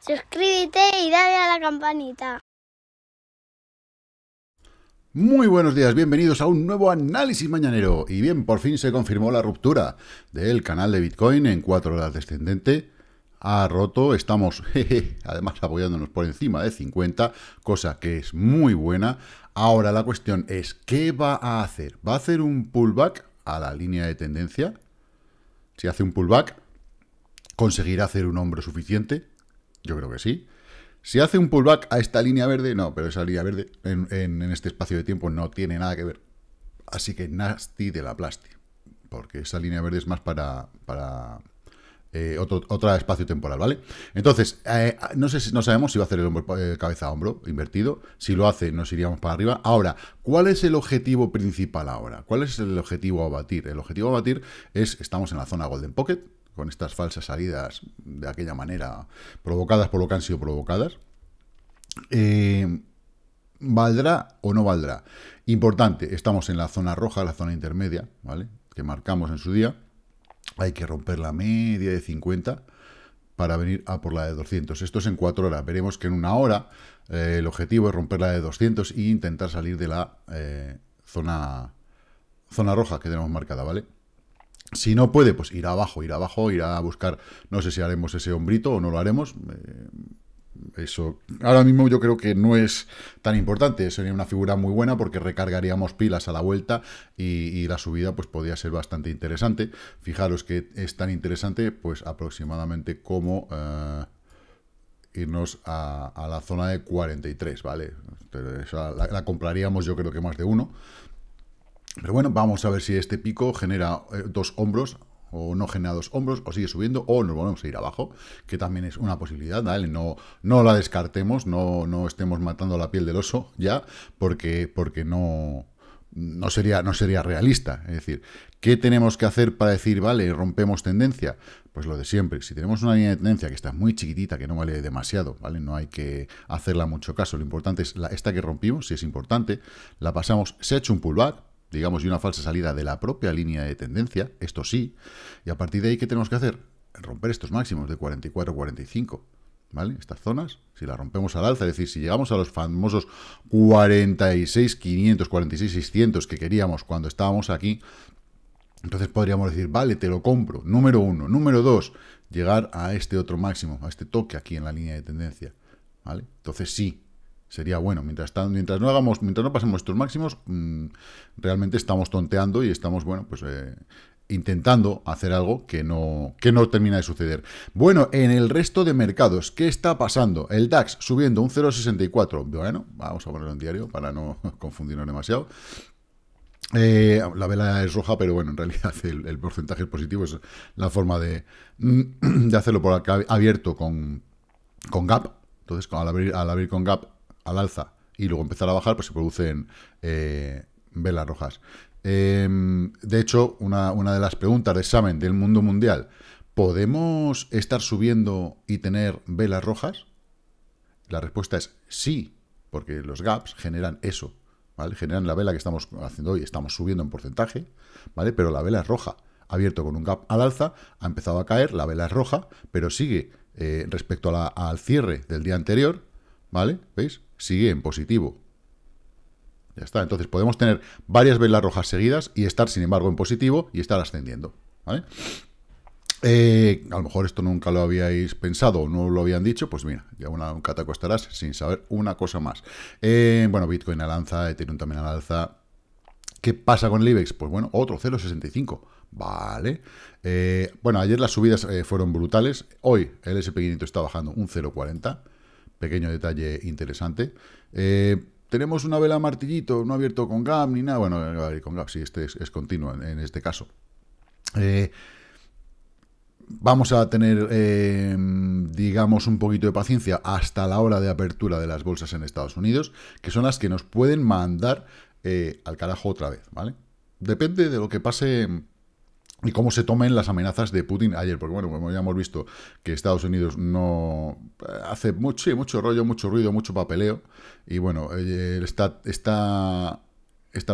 Suscríbete y dale a la campanita. Muy buenos días, bienvenidos a un nuevo análisis mañanero. Y bien, por fin se confirmó la ruptura del canal de Bitcoin en 4 horas descendente. Ha roto, estamos además apoyándonos por encima de 50, cosa que es muy buena. Ahora la cuestión es, ¿qué va a hacer? ¿Va a hacer un pullback a la línea de tendencia? Si hace un pullback, ¿conseguirá hacer un hombro suficiente? Yo creo que sí. Si hace un pullback a esta línea verde, no, pero esa línea verde en, este espacio de tiempo no tiene nada que ver. Así que nasty de la plasti, porque esa línea verde es más para, para eh, otro, espacio temporal, ¿vale? Entonces, eh, no, sé no sabemos si va a hacer el hombro, eh, cabeza a hombro invertido. Si lo hace, nos iríamos para arriba. Ahora, ¿cuál es el objetivo principal ahora? ¿Cuál es el objetivo a batir? El objetivo a batir es, estamos en la zona Golden Pocket, con estas falsas salidas de aquella manera, provocadas por lo que han sido provocadas. Eh, ¿Valdrá o no valdrá? Importante, estamos en la zona roja, la zona intermedia, ¿vale? Que marcamos en su día. Hay que romper la media de 50 para venir a por la de 200. Esto es en 4 horas. Veremos que en una hora eh, el objetivo es romper la de 200 e intentar salir de la eh, zona, zona roja que tenemos marcada, ¿vale? Si no puede, pues ir abajo, ir abajo, ir a buscar, no sé si haremos ese hombrito o no lo haremos. Eh, eso ahora mismo yo creo que no es tan importante, sería una figura muy buena porque recargaríamos pilas a la vuelta y, la subida pues podría ser bastante interesante. Fijaros que es tan interesante pues aproximadamente como eh, irnos a, la zona de 43, ¿vale? la, compraríamos yo creo que más de uno, pero bueno, vamos a ver si este pico genera eh, dos hombros o no genera dos hombros, o sigue subiendo, o nos volvemos a ir abajo, que también es una posibilidad, ¿vale? No, no la descartemos, no, no estemos matando la piel del oso ya, porque, porque no, no sería, no sería realista. Es decir, ¿qué tenemos que hacer para decir, vale, rompemos tendencia? Pues lo de siempre, si tenemos una línea de tendencia que está muy chiquitita, que no vale demasiado, ¿vale? No hay que hacerla mucho caso, lo importante es la, esta que rompimos, si es importante, la pasamos, se ha hecho un pullback, digamos, y una falsa salida de la propia línea de tendencia, esto sí, y a partir de ahí, ¿qué tenemos que hacer? Romper estos máximos de 44, 45, ¿vale? Estas zonas, si las rompemos al alza, es decir, si llegamos a los famosos 46, 500, 46, 600 que queríamos cuando estábamos aquí, entonces podríamos decir, vale, te lo compro, número uno. Número dos, llegar a este otro máximo, a este toque aquí en la línea de tendencia, ¿vale? Entonces sí, sería bueno. Mientras, mientras no hagamos, mientras no pasemos estos máximos, mm, realmente estamos tonteando y estamos, bueno, pues eh, intentando hacer algo que no, que no termina de suceder. Bueno, en el resto de mercados, ¿qué está pasando? El DAX subiendo un 0,64. Bueno, vamos a ponerlo en diario para no confundirnos demasiado. Eh, la vela es roja, pero bueno, en realidad el, porcentaje positivo es la forma de, mm, hacerlo por abierto con, con gap. Entonces, abrir, al abrir con gap al alza y luego empezar a bajar, pues se producen eh, velas rojas. Em, de hecho, una, de las preguntas de examen del mundo mundial, ¿podemos estar subiendo y tener velas rojas? La respuesta es sí, porque los gaps generan eso, ¿vale? Generan la vela que estamos haciendo hoy, estamos subiendo en porcentaje, ¿vale? Pero la vela es roja, abierto con un gap al alza, ha empezado a caer, la vela es roja, pero sigue eh, respecto al cierre del día anterior, ¿Vale? ¿Veis? Sigue en positivo. Ya está. Entonces podemos tener varias velas rojas seguidas y estar, sin embargo, en positivo y estar ascendiendo. ¿Vale? Eh, a lo mejor esto nunca lo habíais pensado o no lo habían dicho, pues mira, ya una, nunca te acostarás sin saber una cosa más. Eh, bueno, Bitcoin al alza, Ethereum también al alza. ¿Qué pasa con el IBEX? Pues bueno, otro 0,65. Vale. Eh, bueno, ayer las subidas fueron brutales. Hoy el SP500 está bajando un 0,40. Pequeño detalle interesante. Eh, tenemos una vela martillito, no abierto con gap ni nada. Bueno, eh, con gap sí, este es, continuo en, este caso. Eh, vamos a tener, digamos, un poquito de paciencia hasta la hora de apertura de las bolsas en Estados Unidos, que son las que nos pueden mandar al carajo otra vez, ¿vale? Depende de lo que pase y cómo se tomen las amenazas de Putin ayer, porque bueno, como ya hemos visto que Estados Unidos no eh, hace mucho, mucho rollo, mucho ruido, mucho papeleo, y bueno, eh, esta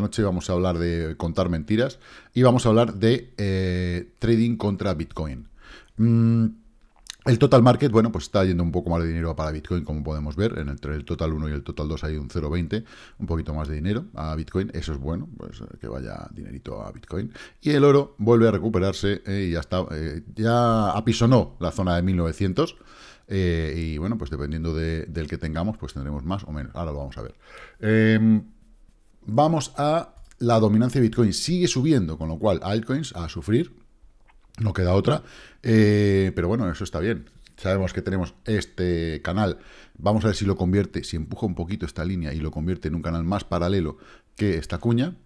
noche vamos a hablar de contar mentiras y vamos a hablar de eh, trading contra Bitcoin. Mm, el total market, bueno, pues está yendo un poco más de dinero para Bitcoin, como podemos ver. Entre el total 1 y el total 2 hay un 0,20, un poquito más de dinero a Bitcoin. Eso es bueno, pues eh, que vaya dinerito a Bitcoin. Y el oro vuelve a recuperarse eh, y ya está, eh, ya apisonó la zona de 1900. y bueno, pues dependiendo del que tengamos, pues tendremos más o menos. Ahora lo vamos a ver. Em, vamos a la dominancia de Bitcoin. Sigue subiendo, con lo cual altcoins a sufrir no queda otra. Eh, pero bueno, eso está bien. Sabemos que tenemos este canal. Vamos a ver si lo convierte, si empuja un poquito esta línea y lo convierte en un canal más paralelo que esta cuña.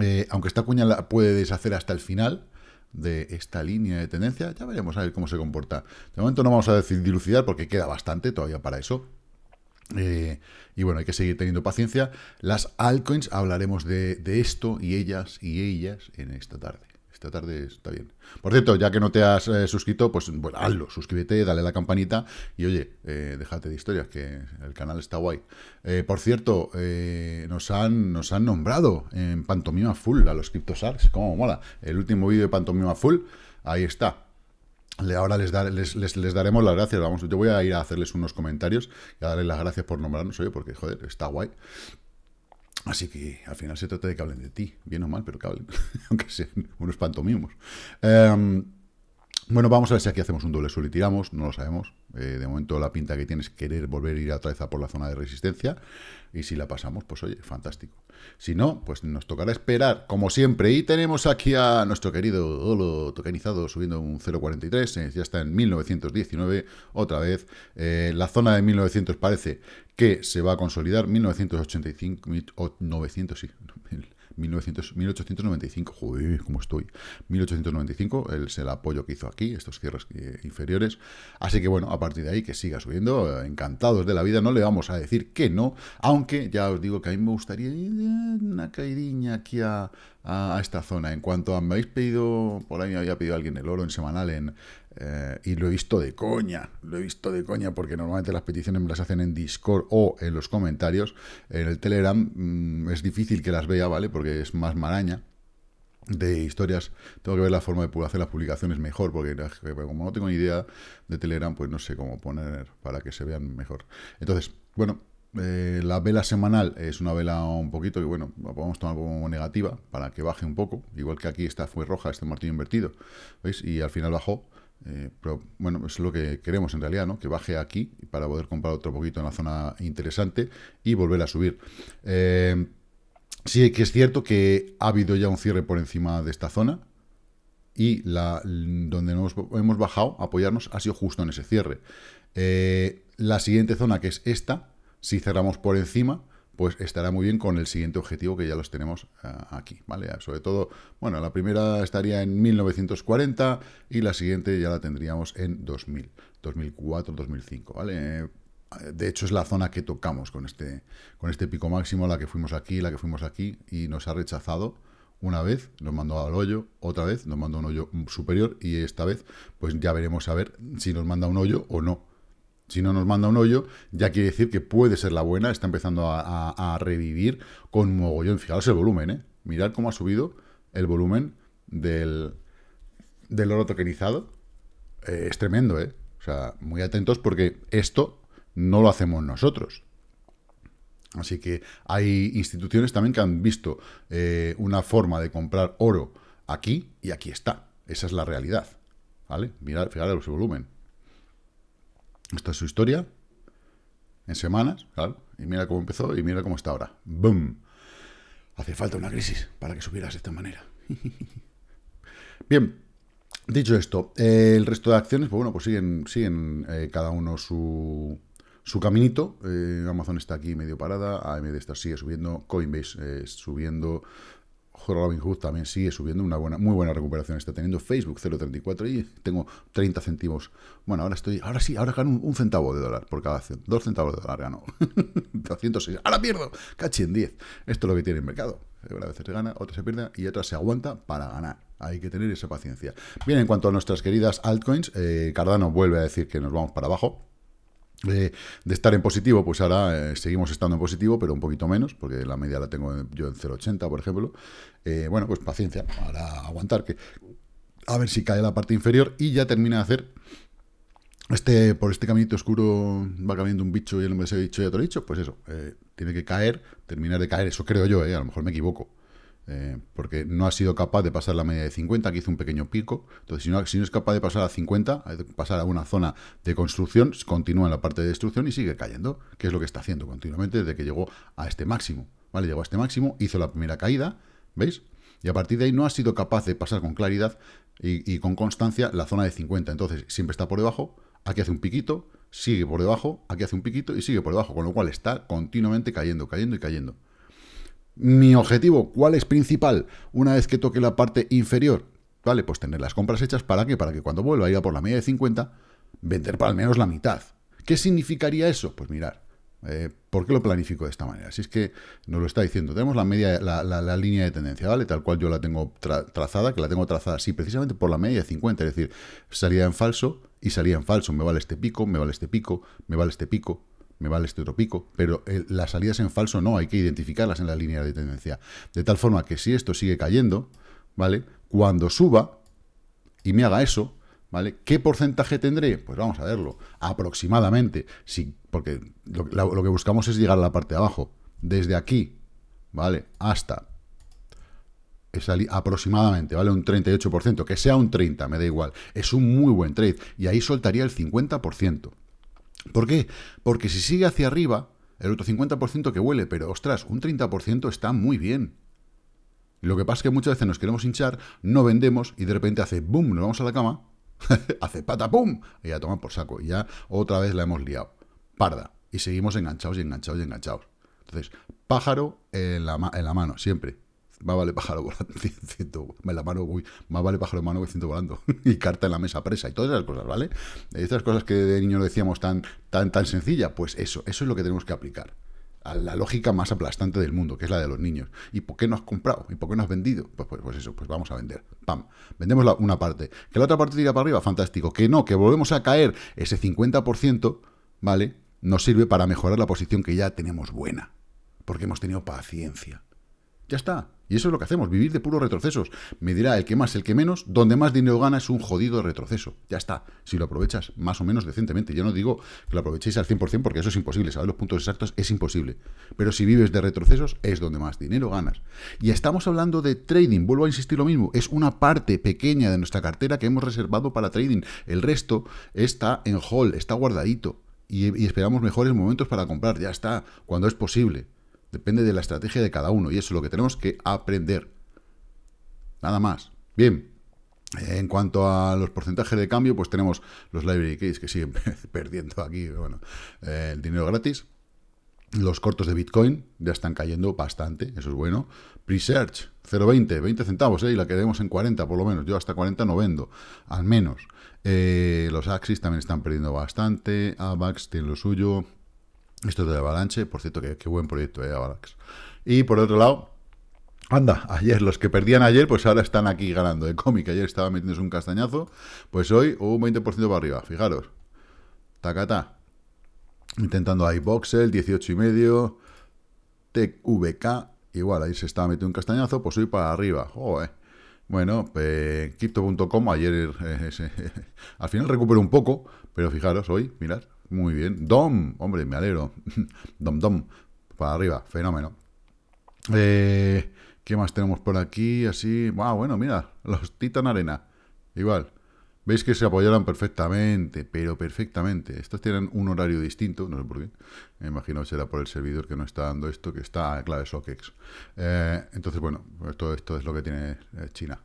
Eh, aunque esta cuña la puede deshacer hasta el final de esta línea de tendencia, ya veremos a ver cómo se comporta. De momento no vamos a decir dilucidar porque queda bastante todavía para eso. Eh, y bueno, hay que seguir teniendo paciencia. Las altcoins, hablaremos de esto y ellas y ellas en esta tarde. Esta tarde está bien. Por cierto, ya que no te has eh, suscrito, pues bueno, hazlo, suscríbete, dale a la campanita y oye, eh, déjate de historias, que el canal está guay. Eh, por cierto, nos, han, nos han nombrado en Pantomima Full a los CryptoSarks, como mola. El último vídeo de Pantomima Full, ahí está. Ahora les, les, daremos las gracias. Vamos, yo voy a ir a hacerles unos comentarios y a darles las gracias por nombrarnos, oye, porque joder, está guay. Así que al final se trata de que hablen de ti, bien o mal, pero que hablen, aunque sean unos pantomimos. Em, bueno, vamos a ver si aquí hacemos un doble suelo y tiramos, no lo sabemos. Eh, de momento la pinta que tienes es querer volver a ir otra vez a por la zona de resistencia. Y si la pasamos, pues oye, fantástico. Si no, pues nos tocará esperar, como siempre. Y tenemos aquí a nuestro querido Dolo tokenizado subiendo un 0.43. Eh, ya está en 1919 otra vez. Eh, la zona de 1900 parece que se va a consolidar. 1985, 900, sí, 1895, joder, ¿cómo estoy? 1895 es el apoyo que hizo aquí, estos cierres eh, inferiores. Así que bueno, a partir de ahí que siga subiendo, eh, encantados de la vida, no le vamos a decir que no, aunque ya os digo que a mí me gustaría eh, una caída aquí a, a, esta zona. En cuanto a, me habéis pedido, por ahí me había pedido alguien el oro en semanal en, eh, y lo he visto de coña, lo he visto de coña, porque normalmente las peticiones me las hacen en Discord o en los comentarios. En el Telegram mm, es difícil que las vea, ¿vale? Porque es más maraña de historias. Tengo que ver la forma de hacer las publicaciones mejor, porque como no tengo ni idea de Telegram, pues no sé cómo poner para que se vean mejor. Entonces, bueno, eh, la vela semanal es una vela un poquito que, bueno, la podemos tomar como negativa para que baje un poco. Igual que aquí esta fue roja, este martillo invertido, ¿veis? Y al final bajó. Eh, pero bueno, es lo que queremos en realidad, Que baje aquí para poder comprar otro poquito en la zona interesante y volver a subir. Eh, sí que es cierto que ha habido ya un cierre por encima de esta zona y la, donde nos hemos bajado a apoyarnos ha sido justo en ese cierre. Eh, la siguiente zona, que es esta, si cerramos por encima, pues estará muy bien con el siguiente objetivo que ya los tenemos eh, aquí, ¿vale? Sobre todo, bueno, la primera estaría en 1940 y la siguiente ya la tendríamos en 2000, 2004, 2005, ¿vale? Eh, de hecho, es la zona que tocamos con este, con este pico máximo, la que fuimos aquí, la que fuimos aquí, y nos ha rechazado una vez, nos mandó al hoyo, otra vez nos mandó un hoyo superior, y esta vez, pues ya veremos a ver si nos manda un hoyo o no, si no nos manda un hoyo, ya quiere decir que puede ser la buena, está empezando a, revivir con mogollón. Fijaros el volumen, ¿eh? Mirad cómo ha subido el volumen del, oro tokenizado. Eh, es tremendo, ¿eh? O sea, muy atentos porque esto no lo hacemos nosotros. Así que hay instituciones también que han visto eh, una forma de comprar oro aquí y aquí está. Esa es la realidad. ¿Vale? Mirad, fijaros el volumen. Esta es su historia. En semanas, claro. Y mira cómo empezó y mira cómo está ahora. ¡Boom! Hace falta una crisis para que subieras de esta manera. Bien, dicho esto, el resto de acciones, pues bueno, pues siguen, eh, cada uno su, caminito. Eh, Amazon está aquí medio parada, AMD está sigue subiendo, Coinbase eh, subiendo, Robin Hood también sigue subiendo, una buena, muy buena recuperación está teniendo. Facebook 0.34 y tengo 30 centavos Bueno, ahora estoy, ahora sí, ahora gano un, centavo de dólar por cada acción dos centavos de dólar gano. 206, ahora pierdo, cachi en 10. Esto es lo que tiene el mercado. Una vez se gana, otra se pierde y otra se aguanta para ganar. Hay que tener esa paciencia. Bien, en cuanto a nuestras queridas altcoins, eh, Cardano vuelve a decir que nos vamos para abajo de estar en positivo, pues ahora eh, seguimos estando en positivo, pero un poquito menos, porque la media la tengo yo en 0,80, por ejemplo. Eh, bueno, pues paciencia, ahora aguantar, que a ver si cae la parte inferior y ya termina de hacer este, por este caminito oscuro va caminando un bicho y el hombre se ha dicho, ya otro lo dicho, pues eso, eh, tiene que caer, terminar de caer, eso creo yo, a lo mejor me equivoco, eh, porque no ha sido capaz de pasar la media de 50, aquí hizo un pequeño pico. Entonces, si no, es capaz de pasar a 50, pasar a una zona de construcción, continúa en la parte de destrucción y sigue cayendo, que es lo que está haciendo continuamente desde que llegó a este máximo. ¿vale? Llegó a este máximo, hizo la primera caída, ¿veis? Y a partir de ahí no ha sido capaz de pasar con claridad y, y con constancia la zona de 50. Entonces, siempre está por debajo, aquí hace un piquito, sigue por debajo, aquí hace un piquito y sigue por debajo, con lo cual está continuamente cayendo, cayendo y cayendo. Mi objetivo, ¿cuál es principal? Una vez que toque la parte inferior, ¿vale? Pues tener las compras hechas para que, para que cuando vuelva a ir a por la media de 50, vender para al menos la mitad. ¿Qué significaría eso? Pues mirar, eh, ¿por qué lo planifico de esta manera? Si es que nos lo está diciendo, tenemos la media, la, línea de tendencia, ¿vale? Tal cual yo la tengo trazada, que la tengo trazada así, precisamente por la media de 50, es decir, salía en falso y salía en falso, me vale este pico, me vale este pico, me vale este pico, me vale este otro pico, pero eh, las salidas en falso no, hay que identificarlas en la línea de tendencia. De tal forma que si esto sigue cayendo, ¿vale? Cuando suba y me haga eso, ¿vale? ¿Qué porcentaje tendré? Pues vamos a verlo, aproximadamente, porque lo, lo que buscamos es llegar a la parte de abajo, desde aquí, ¿vale? Hasta aproximadamente, ¿vale? Un 38%, que sea un 30%, me da igual. Es un muy buen trade. Y ahí soltaría el 50%. ¿Por qué? Porque si sigue hacia arriba, el otro 50% que huele, pero ostras, un 30% está muy bien. Lo que pasa es que muchas veces nos queremos hinchar, no vendemos y de repente hace boom, nos vamos a la cama, hace pata pum, y ya toma por saco, y ya otra vez la hemos liado. Parda. Y seguimos enganchados y enganchados y enganchados. Entonces, pájaro en la mano, siempre. Más vale pájaro volando, la mano, uy, más vale pájaro mano que ciento volando. y carta en la mesa presa y todas esas cosas, ¿vale? Estas cosas que de niño decíamos tan, tan, tan sencilla, pues eso, eso es lo que tenemos que aplicar. A la lógica más aplastante del mundo, que es la de los niños. ¿Y por qué no has comprado? ¿Y por qué no has vendido? Pues, pues, pues eso, pues vamos a vender. Pam. Vendemos la, una parte. Que la otra parte tira para arriba, fantástico. Que no, que volvemos a caer ese 50%, ¿vale? Nos sirve para mejorar la posición que ya tenemos buena. Porque hemos tenido paciencia. Ya está. Y eso es lo que hacemos, vivir de puros retrocesos. Me dirá el que más, el que menos, donde más dinero gana es un jodido retroceso. Ya está. Si lo aprovechas más o menos decentemente, yo no digo que lo aprovechéis al 100% porque eso es imposible, saber los puntos exactos es imposible. Pero si vives de retrocesos es donde más dinero ganas. Y estamos hablando de trading, vuelvo a insistir lo mismo, es una parte pequeña de nuestra cartera que hemos reservado para trading. El resto está en hall, está guardadito. y esperamos mejores momentos para comprar, ya está, cuando es posible. Depende de la estrategia de cada uno y eso es lo que tenemos que aprender. Nada más. Bien. En cuanto a los porcentajes de cambio, pues tenemos los library keys que siguen perdiendo aquí bueno, eh, el dinero gratis. Los cortos de Bitcoin ya están cayendo bastante, eso es bueno. Presearch, 0,20, 20 centavos, eh, y la queremos en 40 por lo menos. Yo hasta 40 no vendo, al menos. Eh, los Axis también están perdiendo bastante. Avax tiene lo suyo. Esto es de Avalanche, por cierto, que qué buen proyecto, ¿eh? Avalanche. Y por otro lado, Anda, ayer, los que perdían ayer, pues ahora están aquí ganando. El cómic ayer estaba metiéndose un castañazo, pues hoy un 20% para arriba, fijaros. Tacata. Intentando ahí Voxel, 18 y medio, igual, ahí se estaba metiendo un castañazo, pues hoy para arriba. Bueno, eh, Crypto.com ayer, eh, al final recuperó un poco, pero fijaros, hoy, mirad, muy bien. Dom, hombre, me alegro. Dom, Dom, para arriba, fenómeno. Eh, ¿Qué más tenemos por aquí? Así, bueno, mira, los Titan Arena. Igual, veis que se apoyaron perfectamente, pero perfectamente. Estos tienen un horario distinto, no sé por qué. Me imagino será por el servidor que no está dando esto, que está a clave SOCKEX. Eh, entonces, bueno, todo esto es lo que tiene eh, China.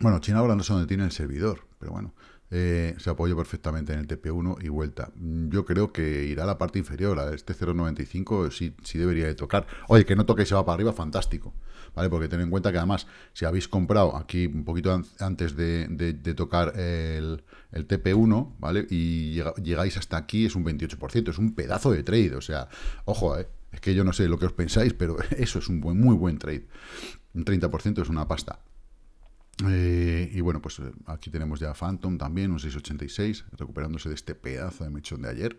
Bueno, China ahora no sé dónde tiene el servidor, pero bueno. Eh, se apoya perfectamente en el TP1 y vuelta. Mm, yo creo que irá a la parte inferior, a este 0.95 si debería de tocar. Oye, que no toque y se va para arriba, fantástico. ¿Vale? Porque ten en cuenta que además, si habéis comprado aquí un poquito antes de, tocar el, TP1, ¿vale? Y llegáis hasta aquí, es un 28%, es un pedazo de trade. O sea, ojo, ¿eh? es que yo no sé lo que os pensáis, pero eso es un muy buen trade. Un 30% es una pasta. Eh, y bueno, pues eh, aquí tenemos ya Phantom también, un 686, recuperándose de este pedazo de mechón de ayer.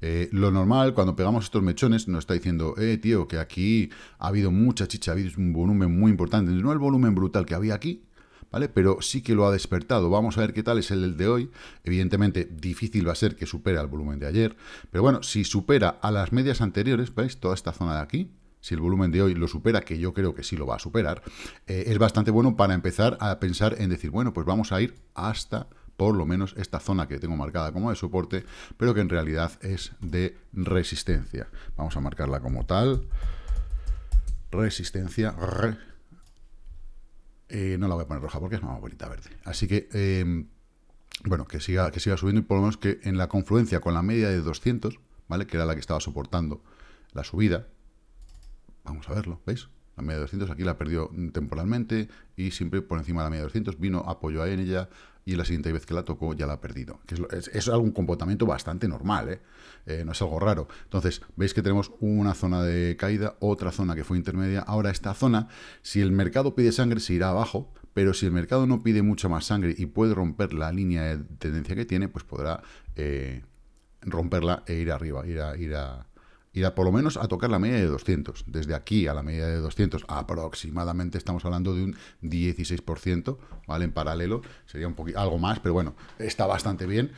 Eh, lo normal, cuando pegamos estos mechones, nos está diciendo, eh, tío, que aquí ha habido mucha chicha, ha habido un volumen muy importante. No el volumen brutal que había aquí, ¿vale? Pero sí que lo ha despertado. Vamos a ver qué tal es el de hoy. Evidentemente, difícil va a ser que supera el volumen de ayer. Pero bueno, si supera a las medias anteriores, ¿veis? Toda esta zona de aquí, si el volumen de hoy lo supera, que yo creo que sí lo va a superar, eh, es bastante bueno para empezar a pensar en decir, bueno, pues vamos a ir hasta por lo menos esta zona que tengo marcada como de soporte, pero que en realidad es de resistencia. Vamos a marcarla como tal. Resistencia. Eh, no la voy a poner roja porque es más bonita verde. Así que, em, bueno, que siga, que siga subiendo y por lo menos que en la confluencia con la media de 200, ¿vale? Que era la que estaba soportando la subida, Vamos a verlo, ¿veis? La media de 200 aquí la perdió temporalmente y siempre por encima de la media de 200 vino, apoyó a ella y la siguiente vez que la tocó ya la ha perdido. es, es, algún comportamiento bastante normal, ¿eh? ¿eh? no es algo raro. Entonces, veis que tenemos una zona de caída, otra zona que fue intermedia. Ahora esta zona, si el mercado pide sangre, se irá abajo, pero si el mercado no pide mucha más sangre y puede romper la línea de tendencia que tiene, pues podrá eh, romperla e ir arriba, ir ir a ir por lo menos a tocar la media de 200. Desde aquí a la media de 200, aproximadamente estamos hablando de un 16%, ¿vale? En paralelo, sería un poquito, algo más, pero bueno, está bastante bien.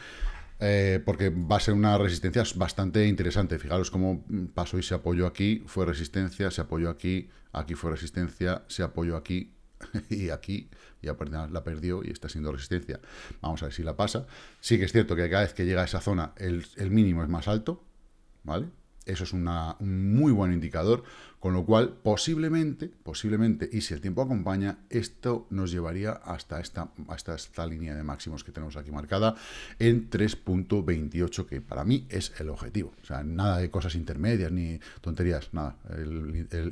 Eh, porque va a ser una resistencia bastante interesante. Fijaros cómo mm, pasó y se apoyó aquí, fue resistencia, se apoyó aquí, aquí fue resistencia, se apoyó aquí y aquí ya la perdió y está siendo resistencia. Vamos a ver si la pasa. Sí que es cierto que cada vez que llega a esa zona el mínimo es más alto, ¿vale? Eso es una, un muy buen indicador, con lo cual posiblemente, posiblemente, y si el tiempo acompaña, esto nos llevaría hasta esta, hasta esta línea de máximos que tenemos aquí marcada en 3.28, que para mí es el objetivo. O sea, nada de cosas intermedias ni tonterías, nada,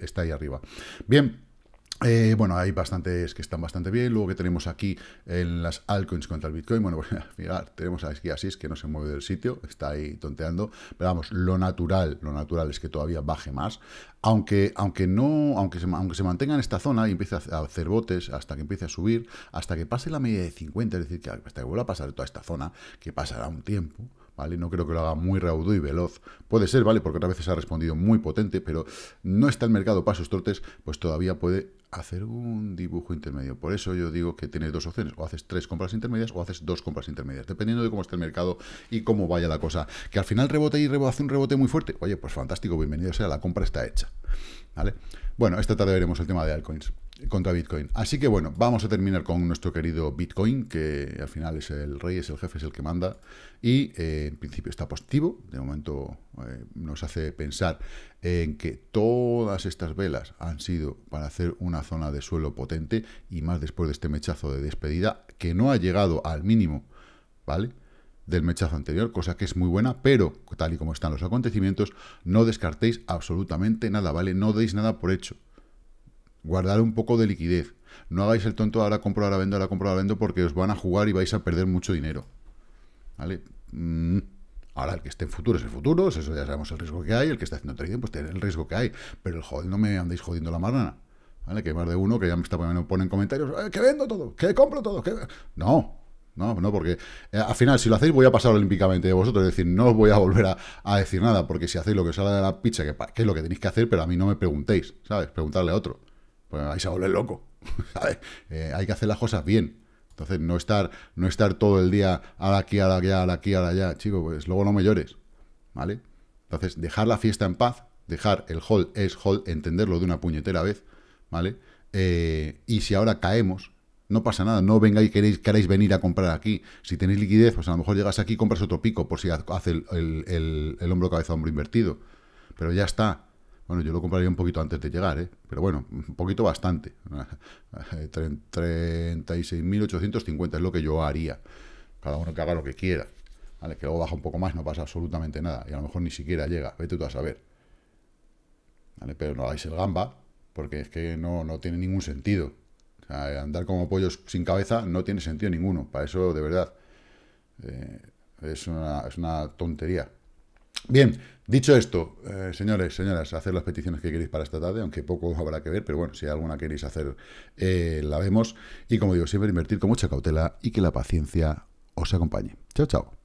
está ahí arriba. Bien. Eh, bueno, hay bastantes que están bastante bien. Luego que tenemos aquí en eh, las altcoins contra el Bitcoin. Bueno, mirar. Pues, tenemos a es que no se mueve del sitio, está ahí tonteando. Pero vamos, lo natural, lo natural es que todavía baje más. Aunque, aunque no, aunque se, aunque se mantenga en esta zona y empiece a hacer botes hasta que empiece a subir, hasta que pase la media de 50, es decir, que hasta que vuelva a pasar toda esta zona, que pasará un tiempo ¿vale? No creo que lo haga muy raudo y veloz. Puede ser, ¿vale? Porque otras veces ha respondido muy potente, pero no está el mercado para sus tortes pues todavía puede hacer un dibujo intermedio. Por eso yo digo que tienes dos opciones, o haces tres compras intermedias o haces dos compras intermedias, dependiendo de cómo esté el mercado y cómo vaya la cosa. Que al final rebote y rebote, hace un rebote muy fuerte. Oye, pues fantástico, bienvenido sea, la compra está hecha. ¿Vale? Bueno, esta tarde veremos el tema de altcoins contra Bitcoin. Así que bueno, vamos a terminar con nuestro querido Bitcoin, que al final es el rey, es el jefe, es el que manda. Y eh, en principio está positivo. De momento eh, nos hace pensar en que todas estas velas han sido para hacer una zona de suelo potente y más después de este mechazo de despedida que no ha llegado al mínimo, ¿vale? del mechazo anterior, cosa que es muy buena, pero tal y como están los acontecimientos, no descartéis absolutamente nada, ¿vale? No deis nada por hecho guardar un poco de liquidez. No hagáis el tonto, ahora compro, ahora vendo, ahora compro, ahora vendo, porque os van a jugar y vais a perder mucho dinero. ¿Vale? Mm. Ahora, el que esté en futuro es el futuro, eso ya sabemos el riesgo que hay, el que está haciendo trading, pues tiene el riesgo que hay, pero el joder, no me andéis jodiendo la marrana. ¿Vale? Que hay más de uno que ya me está poniendo pone en comentarios, eh, que vendo todo, que compro todo, que... No, no, no, porque eh, al final, si lo hacéis, voy a pasar olímpicamente de vosotros, es decir, no os voy a volver a, decir nada, porque si hacéis lo que os sale de la picha, que, es lo que tenéis que hacer, pero a mí no me preguntéis, ¿sabes? Preguntarle a otro vais pues loco. Eh, hay que hacer las cosas bien. Entonces, no estar, no estar todo el día ahora aquí, ahora allá, ahora aquí, ahora allá, chico, pues luego no me llores. ¿Vale? Entonces, dejar la fiesta en paz, dejar el hall es hall, entenderlo de una puñetera vez, ¿vale? Eh, y si ahora caemos, no pasa nada, no vengáis, queréis, queréis venir a comprar aquí. Si tenéis liquidez, pues a lo mejor llegas aquí y compras otro pico por si hace el, el, el, el hombro cabeza hombro invertido. Pero ya está, bueno, yo lo compraría un poquito antes de llegar, ¿eh? pero bueno, un poquito bastante. 36.850 es lo que yo haría. Cada uno que haga lo que quiera. ¿vale? Que luego baja un poco más, no pasa absolutamente nada. Y a lo mejor ni siquiera llega. Vete tú a saber. ¿Vale? Pero no hagáis el gamba, porque es que no, tiene ningún sentido. andar como pollos sin cabeza no tiene sentido ninguno. Para eso, de verdad, eh, es, una, es una tontería. Bien, dicho esto, eh, señores, señoras, hacer las peticiones que queréis para esta tarde, aunque poco habrá que ver, pero bueno, si alguna queréis hacer, eh, la vemos. Y como digo, siempre invertir con mucha cautela y que la paciencia os acompañe. Chao, chao.